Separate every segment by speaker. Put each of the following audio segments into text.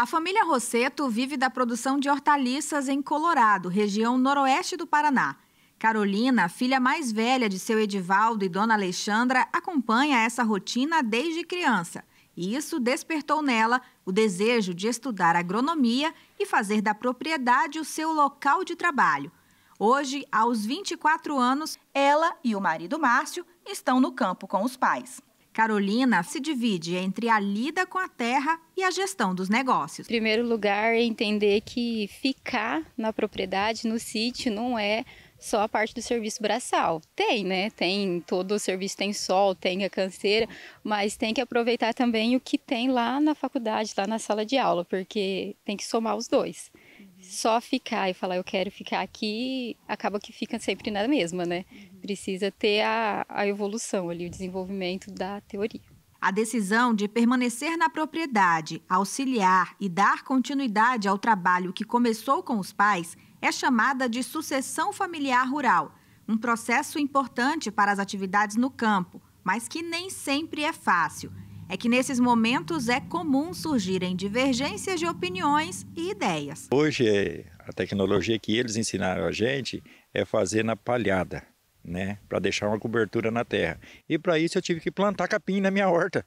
Speaker 1: A família Rosseto vive da produção de hortaliças em Colorado, região noroeste do Paraná. Carolina, filha mais velha de seu Edivaldo e dona Alexandra, acompanha essa rotina desde criança. E isso despertou nela o desejo de estudar agronomia e fazer da propriedade o seu local de trabalho. Hoje, aos 24 anos, ela e o marido Márcio estão no campo com os pais. Carolina se divide
Speaker 2: entre a lida com a terra e a gestão dos negócios. Em primeiro lugar, entender que ficar na propriedade, no sítio, não é só a parte do serviço braçal. Tem, né? Tem todo o serviço, tem sol, tem a canseira, mas tem que aproveitar também o que tem lá na faculdade, lá na sala de aula, porque tem que somar os dois só ficar e falar eu quero ficar aqui, acaba que fica sempre na mesma, né? Uhum. Precisa ter a, a evolução ali, o desenvolvimento da teoria. A decisão
Speaker 1: de permanecer na propriedade, auxiliar e dar continuidade ao trabalho que começou com os pais é chamada de sucessão familiar rural, um processo importante para as atividades no campo, mas que nem sempre é fácil é que nesses momentos é comum surgirem divergências de opiniões e ideias.
Speaker 3: Hoje, é, a tecnologia que eles ensinaram a gente é fazer na palhada. Né, para deixar uma cobertura na terra. E para isso eu tive que plantar capim na minha horta.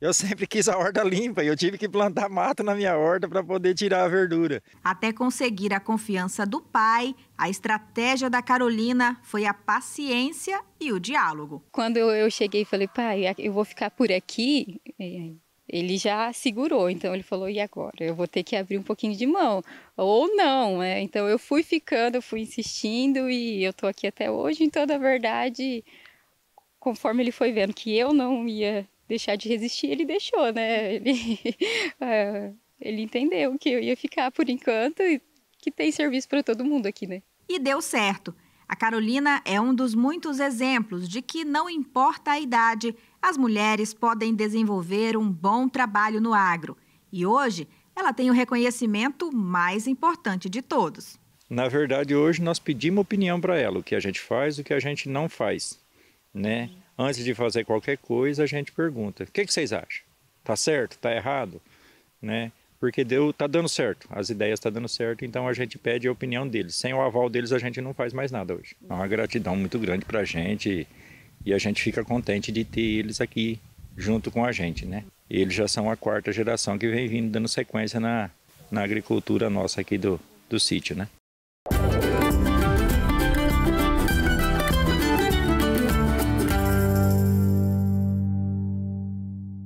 Speaker 3: Eu sempre quis a horta limpa e eu tive que plantar mato na minha horta para poder tirar a verdura.
Speaker 1: Até conseguir a confiança do pai, a estratégia da Carolina foi a paciência e o diálogo.
Speaker 2: Quando eu cheguei e falei, pai, eu vou ficar por aqui, ele já segurou, então ele falou: e agora? Eu vou ter que abrir um pouquinho de mão, ou não, né? Então eu fui ficando, eu fui insistindo e eu estou aqui até hoje. Então, na verdade, conforme ele foi vendo que eu não ia deixar de resistir, ele deixou, né? Ele, é, ele entendeu que eu ia ficar por enquanto e que tem serviço para todo mundo aqui, né? E deu certo. A Carolina é um dos
Speaker 1: muitos exemplos de que não importa a idade, as mulheres podem desenvolver um bom trabalho no agro. E hoje, ela tem o reconhecimento mais importante de todos.
Speaker 3: Na verdade, hoje nós pedimos opinião para ela, o que a gente faz, o que a gente não faz, né? antes de fazer qualquer coisa, a gente pergunta: o que, que vocês acham? Tá certo? Tá errado? Né? Porque deu, tá dando certo, as ideias estão tá dando certo, então a gente pede a opinião deles. Sem o aval deles, a gente não faz mais nada hoje. É uma gratidão muito grande para a gente e a gente fica contente de ter eles aqui junto com a gente, né? Eles já são a quarta geração que vem vindo dando sequência na, na agricultura nossa aqui do, do sítio, né?